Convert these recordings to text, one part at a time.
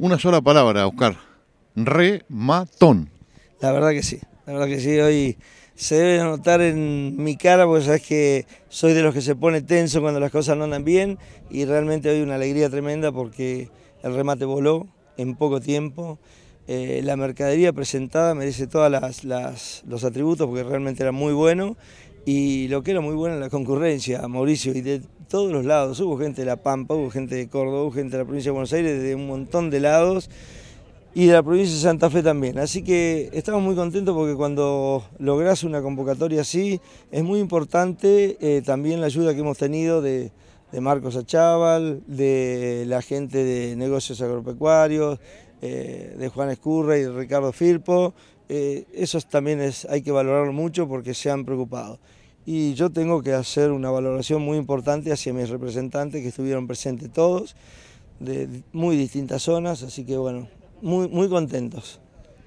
Una sola palabra, Oscar. Rematón. La verdad que sí, la verdad que sí. Hoy se debe notar en mi cara, porque sabes que soy de los que se pone tenso cuando las cosas no andan bien y realmente hoy una alegría tremenda porque el remate voló en poco tiempo. Eh, la mercadería presentada merece todos las, los atributos porque realmente era muy bueno y lo que era muy bueno la concurrencia, Mauricio, y de todos los lados. Hubo gente de La Pampa, hubo gente de Córdoba, hubo gente de la provincia de Buenos Aires, de un montón de lados, y de la provincia de Santa Fe también. Así que estamos muy contentos porque cuando logras una convocatoria así, es muy importante eh, también la ayuda que hemos tenido de, Marcos Achával, de la gente de negocios agropecuarios, eh, de Juan Escurra y de Ricardo Firpo, eh, eso también es, hay que valorarlo mucho porque se han preocupado. Y yo tengo que hacer una valoración muy importante hacia mis representantes que estuvieron presentes todos, de muy distintas zonas, así que bueno, muy, muy contentos.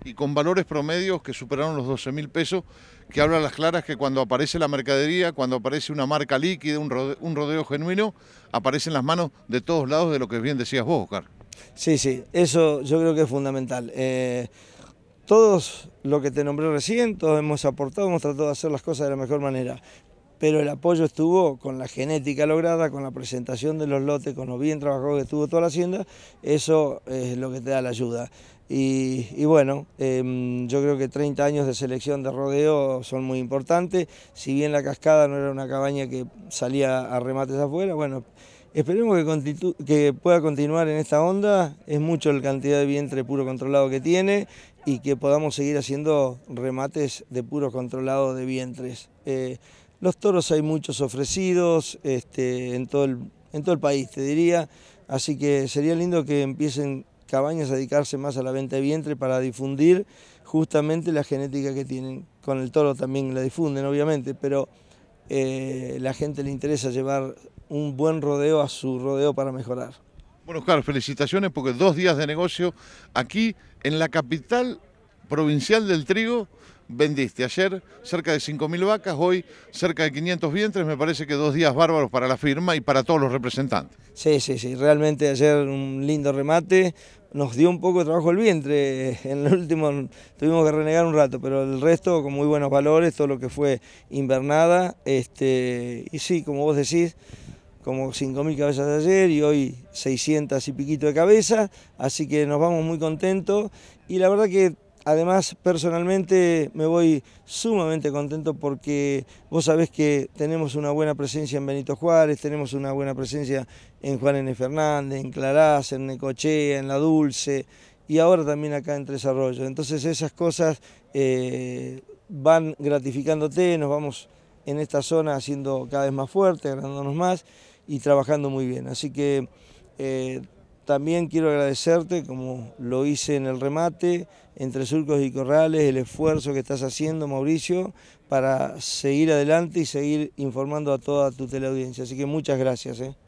Y con valores promedios que superaron los 12 mil pesos, que hablan las claras que cuando aparece la mercadería, cuando aparece una marca líquida, un rodeo, genuino, aparecen las manos de todos lados de lo que bien decías vos, Oscar. Sí, sí, eso yo creo que es fundamental. Eh, todos lo que te nombré recién, todos hemos aportado, hemos tratado de hacer las cosas de la mejor manera, pero el apoyo estuvo con la genética lograda, con la presentación de los lotes, con lo bien trabajado que estuvo toda la hacienda, eso es lo que te da la ayuda. Y, bueno, em, yo creo que 30 años de selección de rodeo son muy importantes, si bien la cascada no era una cabaña que salía a remates afuera, bueno, Esperemos que, que, pueda continuar en esta onda, es mucho la cantidad de vientre puro controlado que tiene y que podamos seguir haciendo remates de puro controlado de vientres. Eh, los toros hay muchos ofrecidos este, en, todo el, en todo el país, te diría, así que sería lindo que empiecen cabañas a dedicarse más a la venta de vientre para difundir justamente la genética que tienen. Con el toro también la difunden, obviamente, pero eh, la gente le interesa llevar un buen rodeo a su rodeo para mejorar. Bueno, Oscar, felicitaciones porque dos días de negocio aquí en la capital provincial del trigo vendiste. Ayer cerca de 5.000 vacas, hoy cerca de 500 vientres. Me parece que dos días bárbaros para la firma y para todos los representantes. Sí, sí, sí. Realmente ayer un lindo remate, nos dio un poco de trabajo el vientre, en el último tuvimos que renegar un rato, pero el resto con muy buenos valores, todo lo que fue invernada, este, y sí, como vos decís, como 5.000 cabezas de ayer y hoy 600 y piquito de cabeza así que nos vamos muy contentos y la verdad que Además, personalmente me voy sumamente contento porque vos sabés que tenemos una buena presencia en Benito Juárez, tenemos una buena presencia en Juan N. Fernández, en Claraz, en Necochea, en La Dulce y ahora también acá en Tres Arroyos. Entonces esas cosas eh, van gratificándote, nos vamos en esta zona haciendo cada vez más fuerte, agrandándonos más y trabajando muy bien. Así que... Eh, también quiero agradecerte, como lo hice en el remate, entre surcos y corrales, el esfuerzo que estás haciendo, Mauricio, para seguir adelante y seguir informando a toda tu teleaudiencia. Así que muchas gracias. ¿eh?